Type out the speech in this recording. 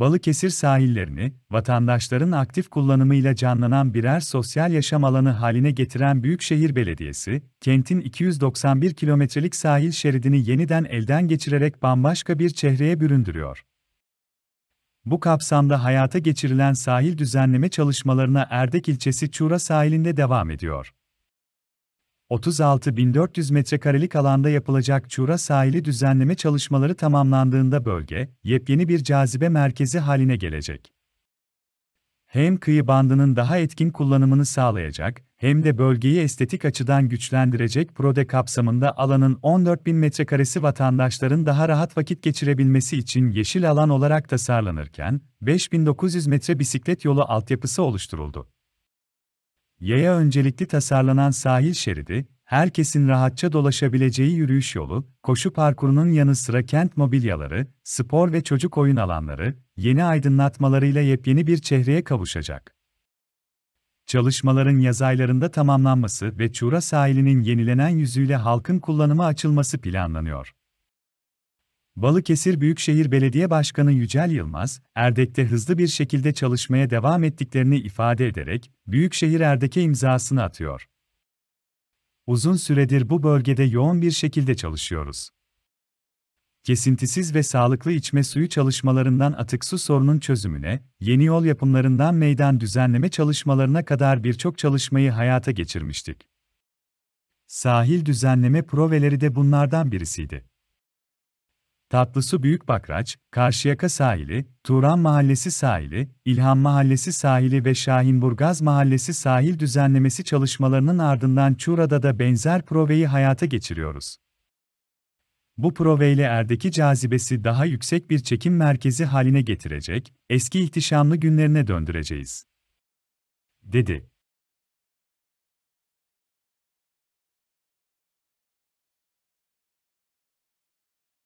Balıkesir sahillerini, vatandaşların aktif kullanımıyla canlanan birer sosyal yaşam alanı haline getiren Büyükşehir Belediyesi, kentin 291 kilometrelik sahil şeridini yeniden elden geçirerek bambaşka bir çehreye büründürüyor. Bu kapsamda hayata geçirilen sahil düzenleme çalışmalarına Erdek ilçesi Çuğra sahilinde devam ediyor. 36.400 metrekarelik alanda yapılacak Çura sahili düzenleme çalışmaları tamamlandığında bölge, yepyeni bir cazibe merkezi haline gelecek. Hem kıyı bandının daha etkin kullanımını sağlayacak, hem de bölgeyi estetik açıdan güçlendirecek proje kapsamında alanın 14.000 metrekaresi vatandaşların daha rahat vakit geçirebilmesi için yeşil alan olarak tasarlanırken, 5.900 metre bisiklet yolu altyapısı oluşturuldu. Yaya öncelikli tasarlanan sahil şeridi, herkesin rahatça dolaşabileceği yürüyüş yolu, koşu parkurunun yanı sıra kent mobilyaları, spor ve çocuk oyun alanları, yeni aydınlatmalarıyla yepyeni bir çehreye kavuşacak. Çalışmaların yaz aylarında tamamlanması ve Çura sahilinin yenilenen yüzüyle halkın kullanıma açılması planlanıyor. Balıkesir Büyükşehir Belediye Başkanı Yücel Yılmaz, Erdek'te hızlı bir şekilde çalışmaya devam ettiklerini ifade ederek, Büyükşehir Erdek'e imzasını atıyor. Uzun süredir bu bölgede yoğun bir şekilde çalışıyoruz. Kesintisiz ve sağlıklı içme suyu çalışmalarından atık su sorunun çözümüne, yeni yol yapımlarından meydan düzenleme çalışmalarına kadar birçok çalışmayı hayata geçirmiştik. Sahil düzenleme proveleri de bunlardan birisiydi. Tatlısu Büyük Büyükbakraç, Karşıyaka sahili, Turan Mahallesi sahili, İlhan Mahallesi sahili ve Şahinburgaz Mahallesi sahil düzenlemesi çalışmalarının ardından Çura'da da benzer proveyi hayata geçiriyoruz. Bu proveyle Erdek'i cazibesi daha yüksek bir çekim merkezi haline getirecek, eski ihtişamlı günlerine döndüreceğiz. Dedi.